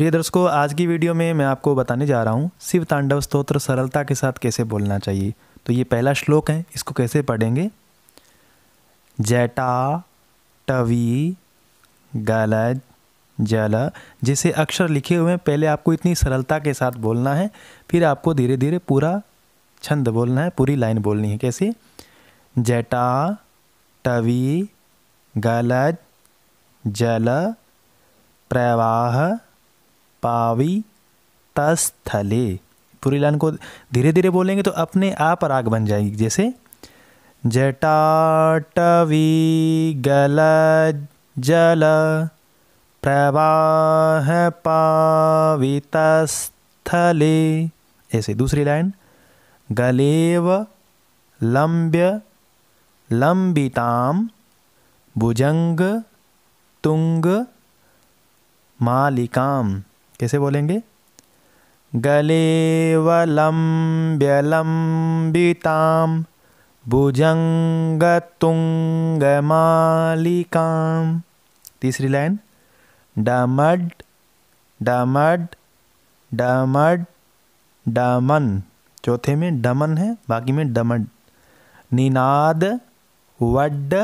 प्रिय दर्शकों आज की वीडियो में मैं आपको बताने जा रहा हूँ शिव तांडव स्तोत्र सरलता के साथ कैसे बोलना चाहिए तो ये पहला श्लोक है इसको कैसे पढ़ेंगे जटा टवी गलज जल जैसे अक्षर लिखे हुए हैं पहले आपको इतनी सरलता के साथ बोलना है फिर आपको धीरे धीरे पूरा छंद बोलना है पूरी लाइन बोलनी है कैसे जटा टवी गलज जल प्रवाह पावी तस्थले पूरी लाइन को धीरे धीरे बोलेंगे तो अपने आप राग बन जाएगी जैसे जटाटवी गल जल प्रवाह तस्थले ऐसे दूसरी लाइन गलेव लंब्य लंबिताम भुजंग तुंग मालिकाम कैसे बोलेंगे भुजंग तुंग मालिकाम तीसरी लाइन डमड डमड डमड डमन चौथे में डमन है बाकी में डमड निनाद वड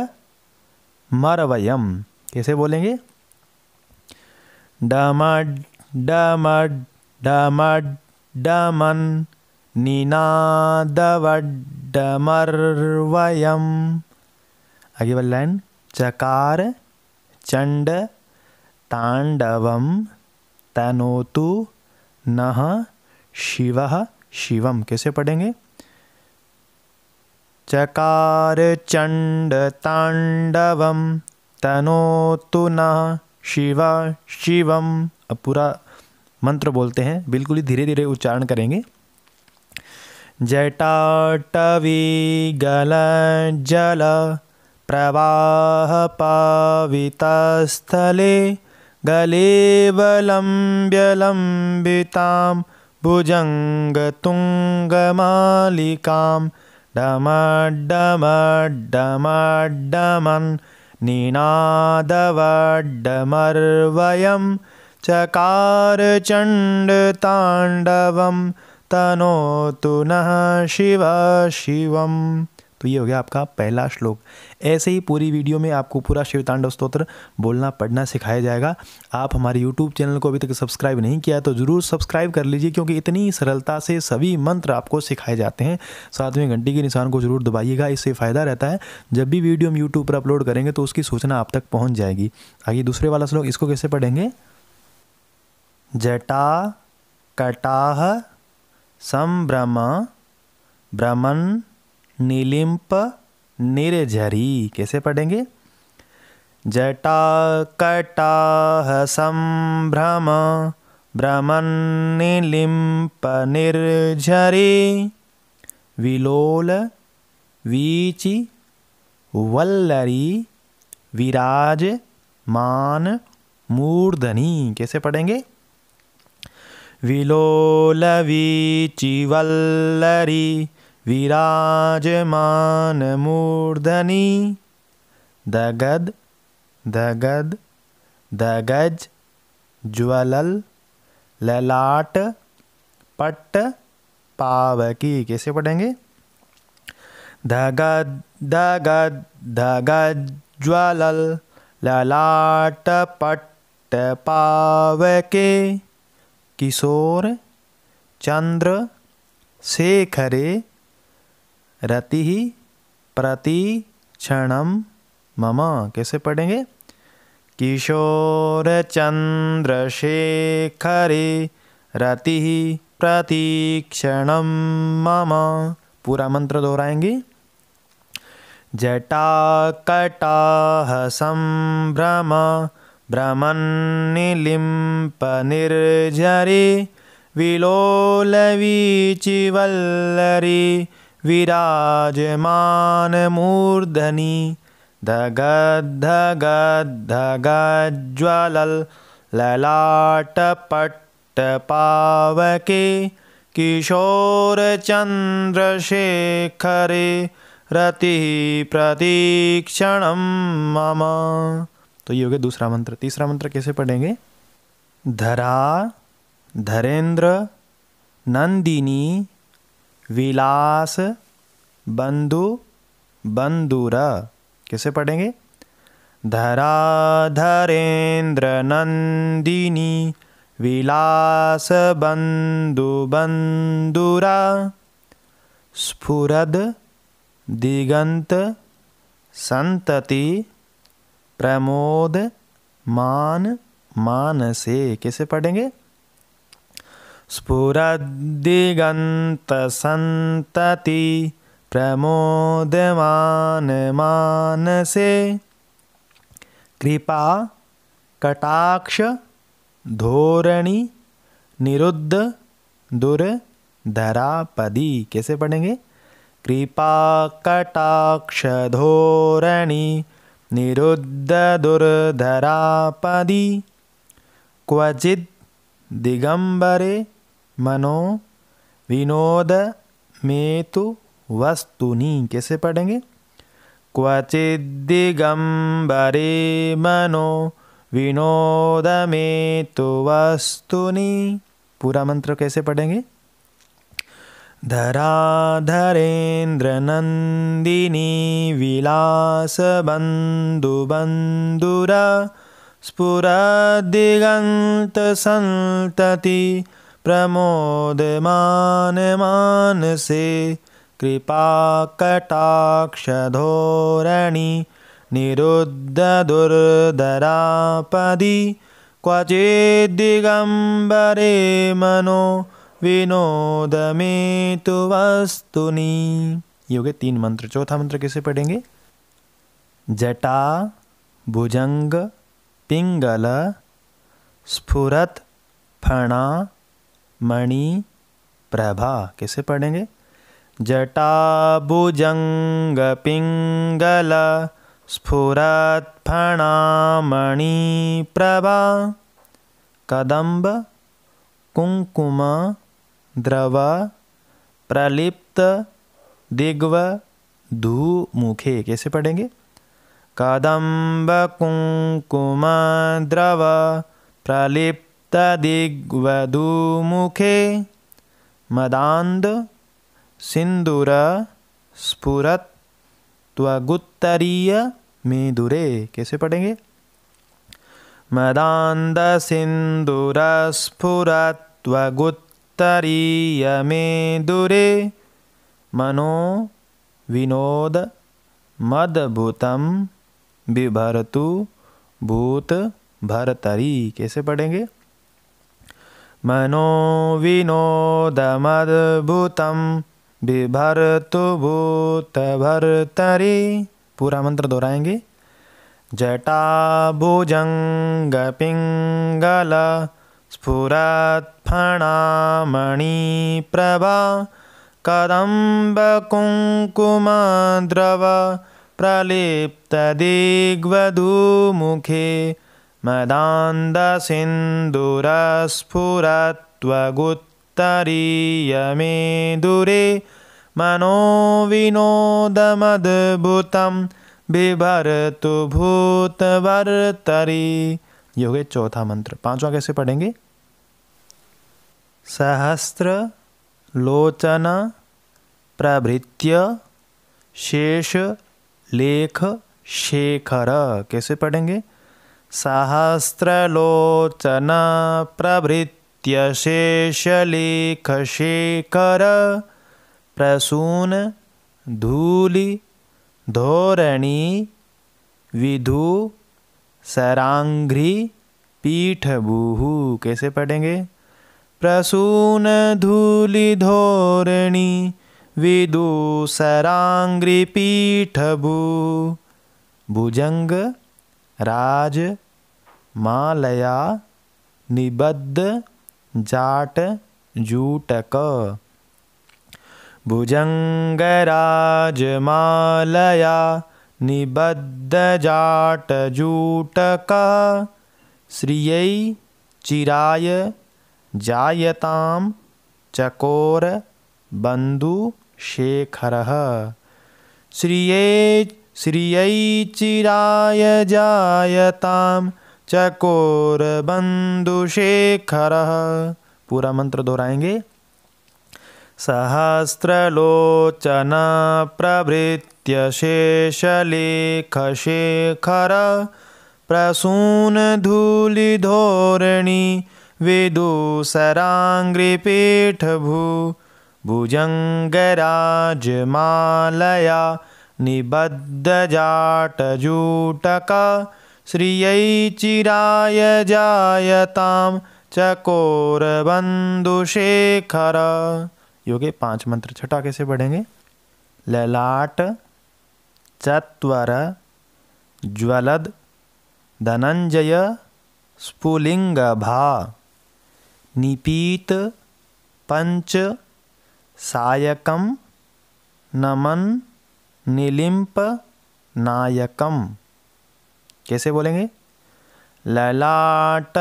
मरवयम कैसे बोलेंगे डमड डमड् डमड् निनादवड्डमर्वयम् आगे वाली लाइन चकार चंड तांडवम तनोतु न शिव शिव कैसे पढ़ेंगे चकार चंड तांडवम तनोतु न शिव शिव अब पूरा मंत्र बोलते हैं बिल्कुल ही धीरे धीरे उच्चारण करेंगे जटाटवी गल जल प्रवाह पावित स्थले डम डम डमन नीनाद निनादवड्डमर्वयम् चकार चंड तनो तु न शिव शिवम तो ये हो गया आपका पहला श्लोक ऐसे ही पूरी वीडियो में आपको पूरा तांडव स्त्रोत्र बोलना पढ़ना सिखाया जाएगा आप हमारे यूट्यूब चैनल को अभी तक सब्सक्राइब नहीं किया तो ज़रूर सब्सक्राइब कर लीजिए क्योंकि इतनी सरलता से सभी मंत्र आपको सिखाए जाते हैं साथ में घंटी के निशान को ज़रूर दबाइएगा इससे फ़ायदा रहता है जब भी वीडियो हम यूट्यूब पर अपलोड करेंगे तो उसकी सूचना आप तक पहुँच जाएगी आगे दूसरे वाला श्लोक इसको कैसे पढ़ेंगे जटा कटाह संभ्रम भ्रमण नीलिंप निर्झरी कैसे पढ़ेंगे जटा कटाह संभ्रम भ्रमण निलिम्प निर्झरी विलोल वीचि वल्लरी विराज मान मूर्धनी कैसे पढ़ेंगे विलोलवीचिवल्लरी विराजमानमूर्धनि दगद दगद दगज ज्वलल ललाट पट पावकी कैसे पढ़ेंगे धगद धगद धगद ज्वलल ललाट पट पावके किशोर चंद्र शेखरे रति प्रतिक्षणम मम कैसे पढ़ेंगे किशोर चंद्र शेखरे रति प्रतीक्षणम मम पूरा मंत्र दोहराएंगे जटा जटाकटाह संभ्रमा भ्रमन्निलिम्पनिर्झरि विलोलवीचिवल्लरि विराजमानमूर्धनि दगद्दगद्धगज्वलल् ललाटपट्टपावके किशोरचन्द्रशेखरि रतिः प्रतीक्षणं मम तो ये हो गया दूसरा मंत्र तीसरा मंत्र कैसे पढ़ेंगे धरा धरेन्द्र नंदिनी विलास बंधु बंधुर कैसे पढ़ेंगे धरा धरेन्द्र नंदिनी विलास बंधु बंधुरा स्फुरद दिगंत संतति प्रमोद मान मान से कैसे पढ़ेंगे दिगंत संतति मान मान से कृपा कटाक्ष धोरणी निरुद्ध दुर धरापदी कैसे पढ़ेंगे कृपा कटाक्ष धोरणी निरुद्ध दुर्धरापदी क्वचिद् दिगंबरे मनो विनोद मेतु वस्तुनि कैसे पढ़ेंगे क्वचि दिगंबरे मनो विनोद मेतु वस्तुनि पूरा मंत्र कैसे पढ़ेंगे धराधरेन्द्रनन्दिनी विलासबन्धुबन्धुर स्फुरदिगन्तसन्तति प्रमोदमानमानसे कृपाकटाक्षधोरणि निरुद्ध क्वचिद्दिगम्बरे मनो विनोदमे तो वस्तुनि ये हो गए तीन मंत्र चौथा मंत्र कैसे पढ़ेंगे जटा भुजंग पिंगल स्फुरत फणा मणि प्रभा कैसे पढ़ेंगे जटा भुजंग पिंगल स्फुरत फणा मणि प्रभा कदम्ब कुंकुमा द्रव प्रलिप्त दिग्व मुखे कैसे पढ़ेंगे कदम्ब कुंकुम द्रव प्रलिप्त दिग्व मुखे मदांद सिंदूर स्फुरत त्वगुत्तरीय मेदुरे कैसे पढ़ेंगे मदांद सिंदूर स्फुरत तरीय में दुरे मनो विनोद मदभूतम विभरतु भूत भरतरी कैसे पढ़ेंगे मनो विनोद विनोदमद्भुतम बिभर्तु भूत भरतरी पूरा मंत्र दोहराएंगे जटा भुजंग पिंगला स्फुरत्फणामणिप्रभा कदम्बकुङ्कुमद्रव प्रलिप्तदिग्वधूमुखे मदान्दसिन्दुरस्फुरत्वगुत्तरीयमेदुरे मनोविनोदमद्भुतं बिभर्तु भूतवर्तरि ये हो गए चौथा मंत्र पांचवा कैसे पढ़ेंगे सहस्र लोचन प्रभृत्य शेष लेख शेखर कैसे पढ़ेंगे लोचन प्रभृत्य शेष लेख शेखर प्रसून धूलि धोरणी विधु सरांघ्री पीठभूहू कैसे पढ़ेंगे प्रसूनधूलिधोरणि विदुषराङ्ग्रिपीठभू भुजङ्गराजमालया जूटक भुजङ्गराजमालया निबद्धजाटजूटक श्रियै चिराय जायताम चकोर बंधु शेखर श्रिय श्रिय चिराय जायताम चकोर बंधु शेखर पूरा मंत्र दोहराएंगे सहस्रलोचन प्रभृत्य लेख शेखर प्रसून धूलिधोरणी विदुसराङ्ग्रिपीठभू भुजङ्गराजमालया निबद्धजाटजूटक श्रियैचिराय जायतां चकोरबन्धुशेखर योगे पांच मंत्र छठा कैसे बढ़ेंगे ललाट चत्वर ज्वलद धनंजय स्फुलिंग भा निपीत पंच सायकम नमन निलिम्प नायकम कैसे बोलेंगे ललाट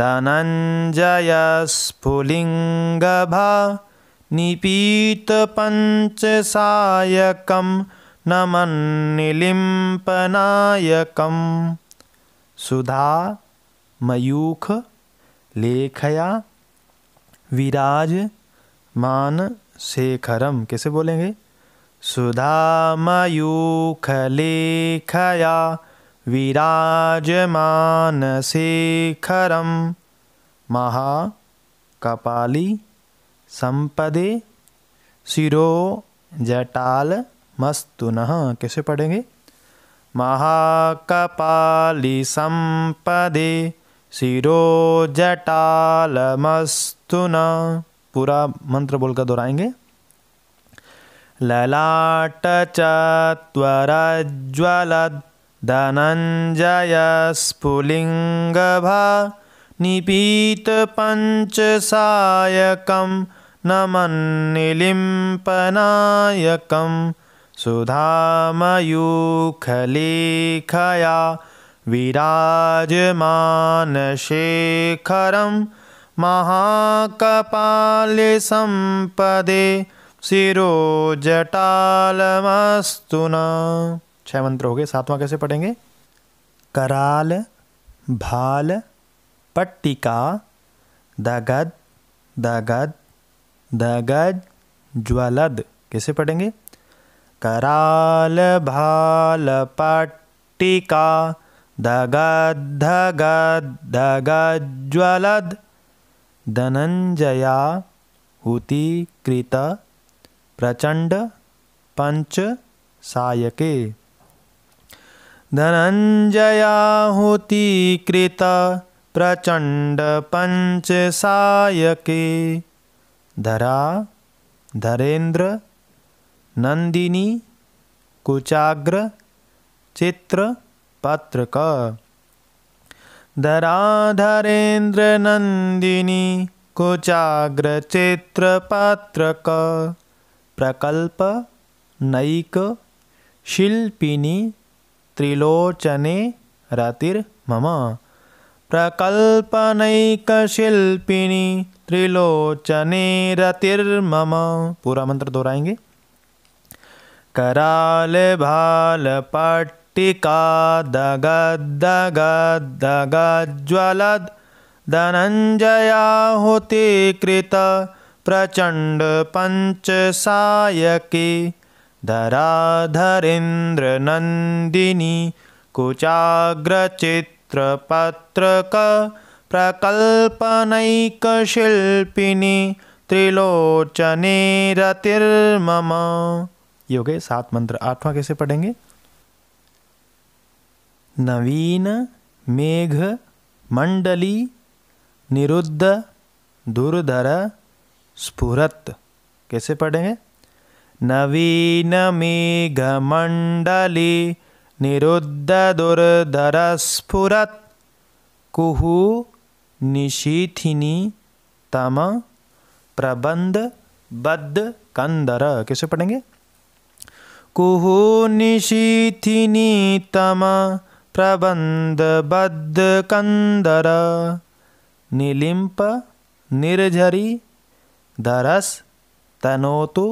धनंजय स्फुलिंग पंच सायकम नमन निलिंप नायकम सुधा मयूख लेखया विराज मान शेखरम कैसे बोलेंगे सुधा मयूख लेखया विराजमान शेखरम महा कपाली संपदे शिरो जटाल मस्तुन कैसे पढ़ेंगे महाकपाली संपदे शिरोजटालमस्तु न पूरा मंत्र बोलकर दोहराएंगे ललाट धनंजय निपीत पंच स्फुलिङ्गभा निपीतपञ्चसायकं नमन्निलिम्पनायकं सुधामयूखलेखया विराजमान संपदे सिरो शिरोजटालमस्तु न छह मंत्र हो गए सातवां कैसे पढ़ेंगे कराल भाल पट्टिका दगद दगद दगद ज्वलद कैसे पढ़ेंगे कराल भाल पट्टिका दगद्धगद्धगज्ज्वलद् धनञ्जया हुतिकृत प्रचण्ड पञ्च सायके धनञ्जया हुतिकृत प्रचण्ड पञ्च सायके धरा धरेन्द्र नन्दिनी कुचाग्र चित्र पत्र का धराधरेन्द्र नंदिनी कुचाग्र चित्र पत्र क प्रकल्प नईक शिल्पिनी त्रिलोचने रातिर मम शिल्पिनी त्रिलोचने मम पूरा मंत्र दोहराएंगे कराल भाल पट मृत्तिका दगद्दगद्दगज्ज्वलद् धनञ्जयाहुति कृत प्रचण्डपञ्चसायके धराधरेन्द्रनन्दिनी कुचाग्रचित्रपत्रक प्रकल्पनैकशिल्पिनि त्रिलोचने रतिर्मम योगे सात मंत्र आठवां कैसे पढ़ेंगे नवीन मेघ मंडली निरुद्ध दुर्धर स्फुरत कैसे पढ़ेंगे नवीन मेघ मंडली निरुद्ध दुर्धर स्फुरत कुहु निशीथिनी तम प्रबंध बद्ध कंदर कैसे पढ़ेंगे कुहु निशीथिनी तम प्रबंधबद्ध कंदर निलिंप निर्झरी धरस तनोतु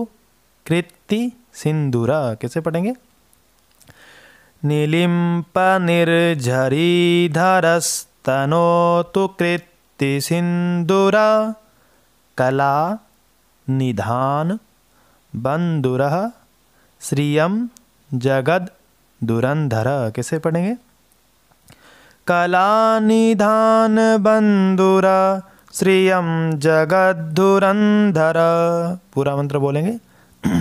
कृति सिंदूर कैसे पढ़ेंगे निलिंप निर्झरी धरस तनोतु कृति सिंदूर कला निधान बंदुर श्रियम जगद दुरंधर कैसे पढ़ेंगे कला कलानिधानबन्धुरा श्रियं जगद्धुरंधर पूरा मंत्र बोलेंगे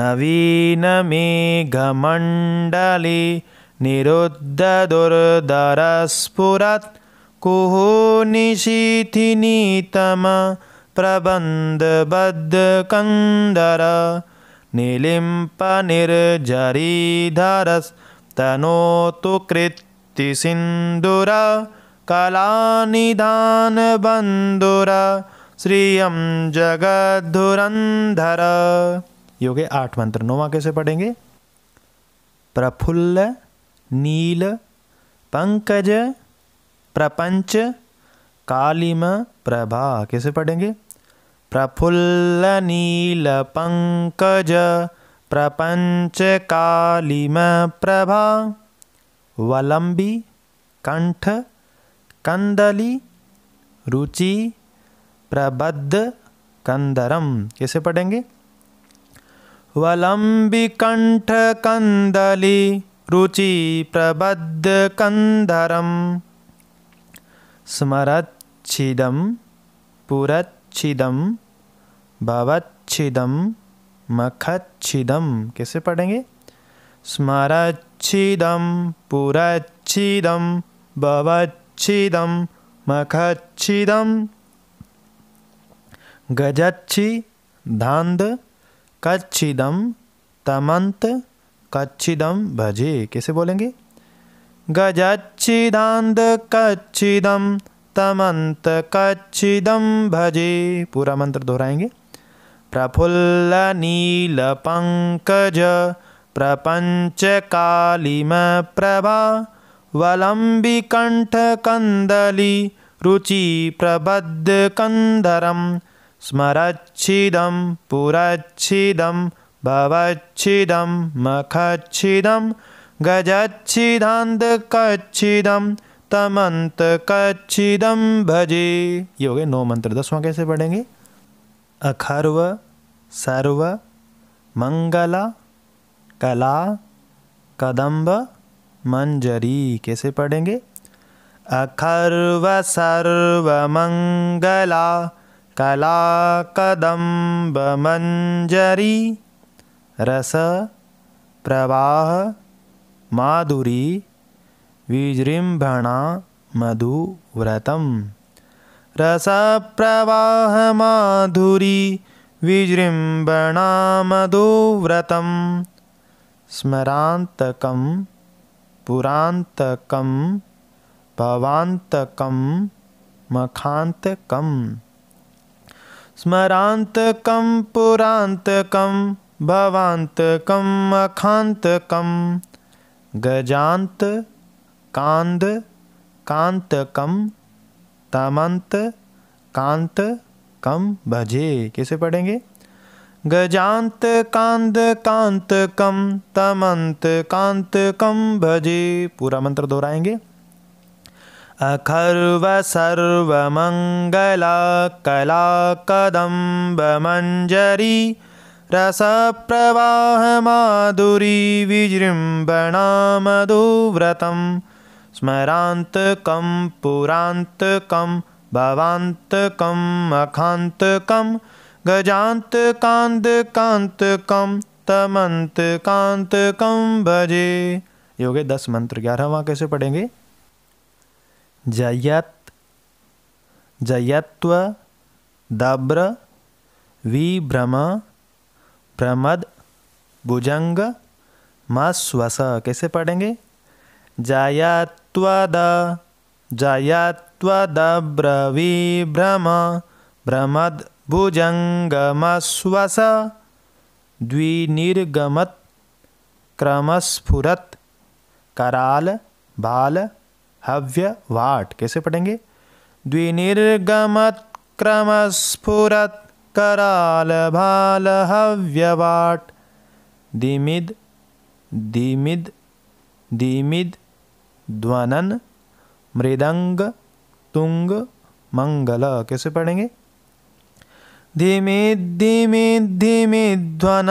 नवीन नवीनमेघमण्डले स्फुर कुहो धरस तनो तो कृत दीप्तिसिन्दुर कला निधान बंदुरा ये जगधुरंधर योगे आठ मंत्र नौवा कैसे पढ़ेंगे प्रफुल्ल नील पंकज प्रपंच कालिम प्रभा कैसे पढ़ेंगे प्रफुल्ल नील पंकज प्रपंच कालिम प्रभा वलंबी कंठ कंदली रुचि प्रबद्ध कंदरम कैसे पढ़ेंगे वलंबी कंठ कंदली रुचि प्रबद्ध कंदरम स्मरच्छिदम पुरच्छिदम भवच्छिदम मखच्छिदम कैसे पढ़ेंगे स्मरच छिदं पुरच्छिदम बवच्छिदम मखच्छिदम गजच्छि धांद कच्छिदम तमंत कच्छिदम भजे कैसे बोलेंगे गजच्छिदांद कच्छिदम तमंत कच्छिदम भजे पूरा मंत्र दोहराएंगे प्रफुल्ल नील पंकज प्रपंच कालिम प्रभा प्रपञ्चकालिमप्रभा वलम्बिकण्ठकन्दली रुचिप्रबद्धकन्दरं स्मरच्छिदं पुरच्छिदं भवच्छिदं मखच्छिदं गजच्छिदान्तकच्छिदं कच्छिदम भजे ये हो गए नौ मंत्र दसवां कैसे पढ़ेंगे अखर्व सर्व मंगला कला कदम्ब मंजरी कैसे पढ़ेंगे अखर्व सर्व मंगला कला कदम्ब मंजरी रस प्रवाह माधुरी विजृंभणा मधुव्रतम रस प्रवाह माधुरी विजृंभणा मधुव्रतम स्मरान्तकं पुरान्तकं भवान्तकं मखान्तकं स्मरान्तकं पुरान्तकं भवान्तकं मखान्तकं गजान्त कान्द कान्तकं तमंत कांत कम भजे कैसे पढ़ेंगे गजान्त कांत कांतकम तमंत कांतकम भजे पूरा मंत्र दोहराएंगे अखर्व सर्वमङ्गला कलाकदम्बमञ्जरी रसप्रवाहमाधुरी विजृम्भणामधुव्रतं स्मरान्तकं पुरान्तकं भवान्तकम् कम गजांत कांत कांत कम तमंत कांत कम भजे योगे दस मंत्र वहां कैसे पढ़ेंगे जयत जयत्व दब्र विभ्रम प्रमद भुजंग मस कैसे पढ़ेंगे जयत्व दब्र विभ्रम भ्रमद भुजंगमस्वस द्विनिर्गमत क्रमस्फुरत कराल भाल हव्य वाट कैसे पढ़ेंगे द्विनिर्गमत क्रमस्फुरत कराल भाल हव्य वाट दिमिद दिमिद दिमिद ध्वनन मृदंग तुंग मंगल कैसे पढ़ेंगे धीमे धीमे धीमे तुंग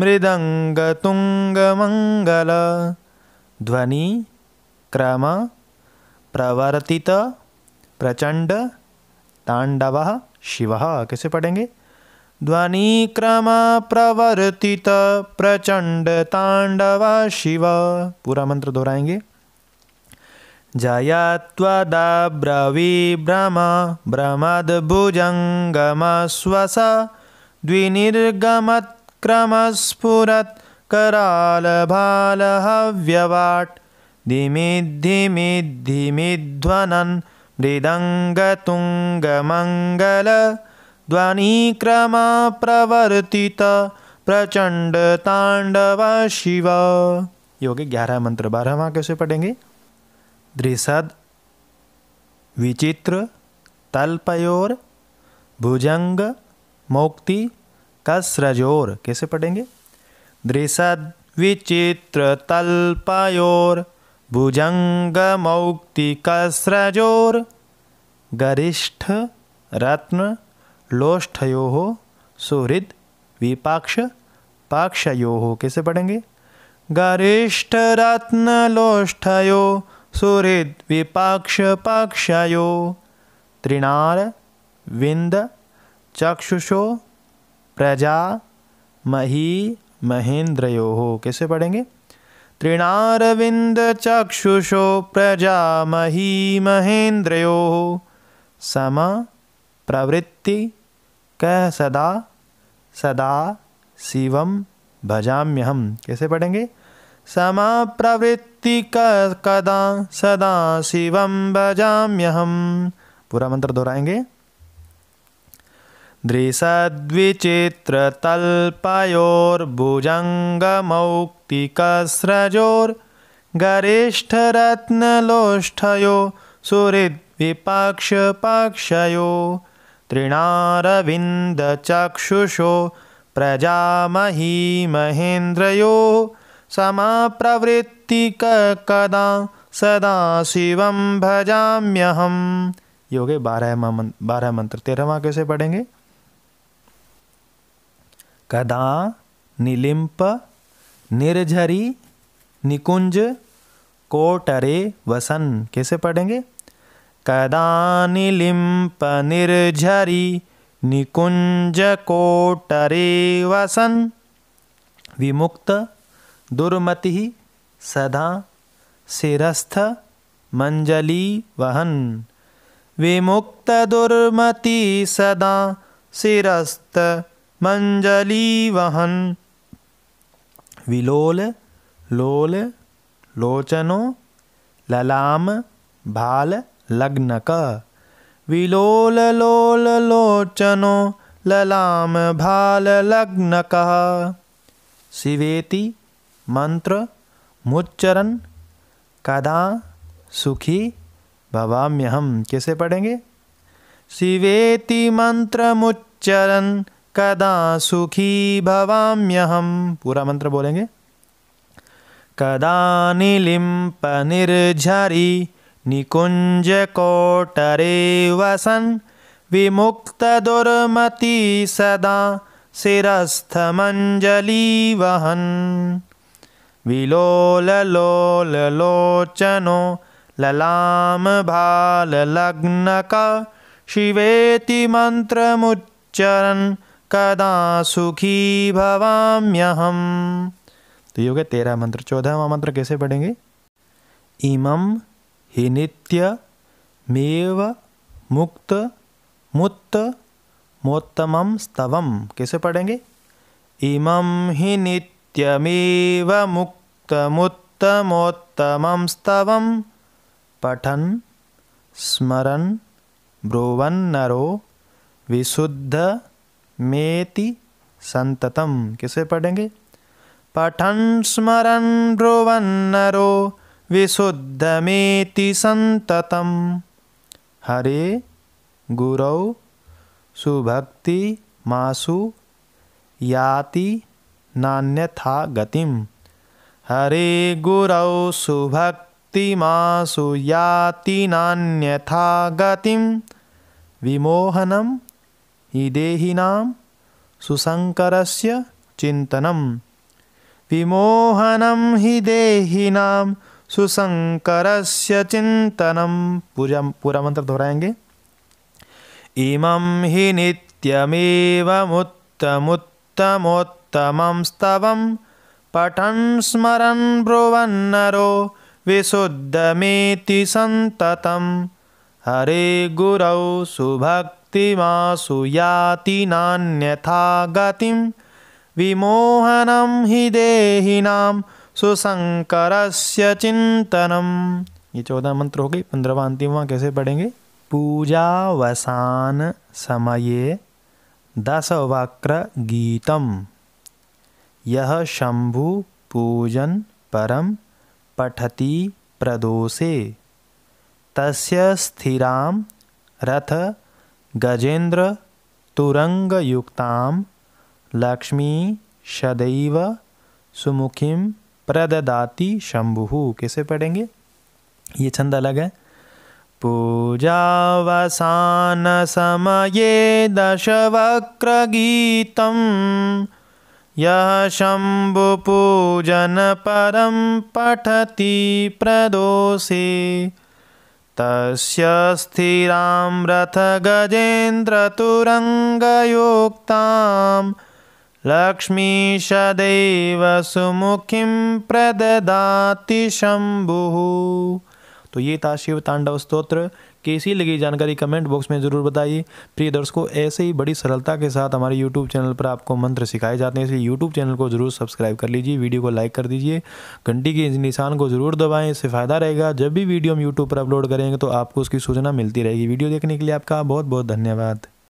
मृदङ्गतुङ्गमङ्गल ध्वनि क्रम प्रवर्तित प्रचंड तांडव शिव कैसे पढ़ेंगे ध्वनि क्रम प्रवर्तित प्रचंड तांडव शिव पूरा मंत्र दोहराएंगे जयात्वदा ब्रवीभ्रम भ्रमद्भुजङ्गमस्वस द्विनिर्गमत्क्रमस्फुरत् करालभालहव्यवाट् धिमिद्धिमिद्धिमिध्वनन् मृदङ्गतुङ्गमङ्गल ध्वनिक्रमा प्रवर्तित प्रचंड तांडव शिव ये ग्यारह मंत्र बारहवा कैसे पढ़ेंगे द्रिसद विचित्र तल्पयोर भुजंग मोक्ति कस्रजोर कैसे पढ़ेंगे दृषद विचित्र तल्पयोर भुजंग मौक्ति कस्रजोर गरिष्ठ रत्न लोष्ठयो सुहृद विपाक्ष पाक्षयो कैसे पढ़ेंगे गरिष्ठ रत्न लोष्ठयो सुहृद विपक्ष पक्ष त्रिनार विंद चक्षुषो प्रजा मही महेंद्रयो कैसे पढ़ेंगे त्रिनारविंद चक्षुषो प्रजा मही महेंद्रयो सम प्रवृत्ति कह सदा सदा शिवम भजाम्यहम कैसे पढ़ेंगे समाप्रवृत्ति कदा सदा शिवम भजाम्यहम पूरा मंत्र दोहराएंगे दृशद्विचित्रतल्पयोर्भुजङ्गमौक्तिकस्रजोर्गरेष्ठरत्नलोष्ठयो चक्षुषो तृणारविन्दचक्षुषो प्रजामही महेन्द्रयो कदा सदा शिवम भजाम्यहम ये हो गए बारह मंत्र बारह मंत्र तेरहवा कैसे पढ़ेंगे कदा निलिम्प निर्झरी निकुंज कोटरे वसन कैसे पढ़ेंगे कदा निलिंप निर्झरी निकुंज कोटरे वसन विमुक्त दुर्मति सदा शिरस्थ मंजली वहन विमुक्त दुर्मति सदा शिस्थ मंजली वहन विलोल लोल लोचनो ललाम भाल लग्नक विलोल लोल लोचनो ललाम भाल लग्नक शिवेति मंत्र मुच्चरण कदा सुखी भवाम्यहम कैसे पढ़ेंगे शिवेति मंत्र मुच्चरण कदा सुखी भवाम्यहम पूरा मंत्र बोलेंगे कदा निलिंप निर्झरी निकुंज कोटरे वसन विमुक्त दुर्मति सदा मंजली वहन विलोल लोल लोचनो ललाम का शिवेति मंत्रमुच्चरन कदा सुखी भवाम्यहम तो योग तेरा मंत्र चौदहवा मंत्र कैसे पढ़ेंगे इमम हि नित्य मेव मुक्त मुत्त मोत्तम स्तवम कैसे पढ़ेंगे इमम हि नित्यमेव मुक्त उत्तमोत्तमोत्तमं स्तवं पठन् स्मरन् ब्रुवन्नरो विशुद्ध मेति संततम किसे पढ़ेंगे पठन स्मरन ब्रुवन्नरो विशुद्धमेति संततम हरे गुरौ सुभक्ति मासु याति नान्यथा गतिम हरे गुरौ सुभक्तिमा सुयाति नान्यथा गतिं विमोहनं हि देहिनां सुशङ्करस्य चिन्तनं विमोहनं हि देहिनां सुशङ्करस्य चिन्तनं पूजा पूरा इमं हि नित्यमेवमुत्तमुत्तमोत्तमं स्तवं पठं स्मरन् ब्रुवन्नरो विशुद्धमेति सन्ततं हरे गुरौ सुभक्तिमासु याति नान्यथा गतिं विमोहनं हि देहिनां सुशंकरस्य चिंतनम ये चौदह मंत्र हो गए पंद्रहवा वहाँ कैसे पढ़ेंगे पूजा वसान समये दशवक्र गीतम यह शंभु पूजन परम पठति प्रदोषे तस्य स्थिरां रथ गजेन्द्र तुरंगयुक्ता लक्ष्मी सदैव सुमुखीम प्रददाति शंभु कैसे पढ़ेंगे ये छंद अलग है पूजावसान समये दशवक्रगीतम् यः शम्भुपूजनपरं पठति प्रदोषे तस्य स्थिरां रथगजेन्द्रतुरङ्गयोक्तां लक्ष्मीशदैव सुमुखीं प्रददाति शम्भुः तो ये था शिव तांडव कैसी लगी जानकारी कमेंट बॉक्स में ज़रूर बताइए प्रिय दर्शकों ऐसे ही बड़ी सरलता के साथ हमारे यूट्यूब चैनल पर आपको मंत्र सिखाए जाते हैं इसलिए यूट्यूब चैनल को ज़रूर सब्सक्राइब कर लीजिए वीडियो को लाइक कर दीजिए घंटी के निशान को ज़रूर दबाएँ इससे फ़ायदा रहेगा जब भी वीडियो हम यूट्यूब पर अपलोड करेंगे तो आपको उसकी सूचना मिलती रहेगी वीडियो देखने के लिए आपका बहुत बहुत धन्यवाद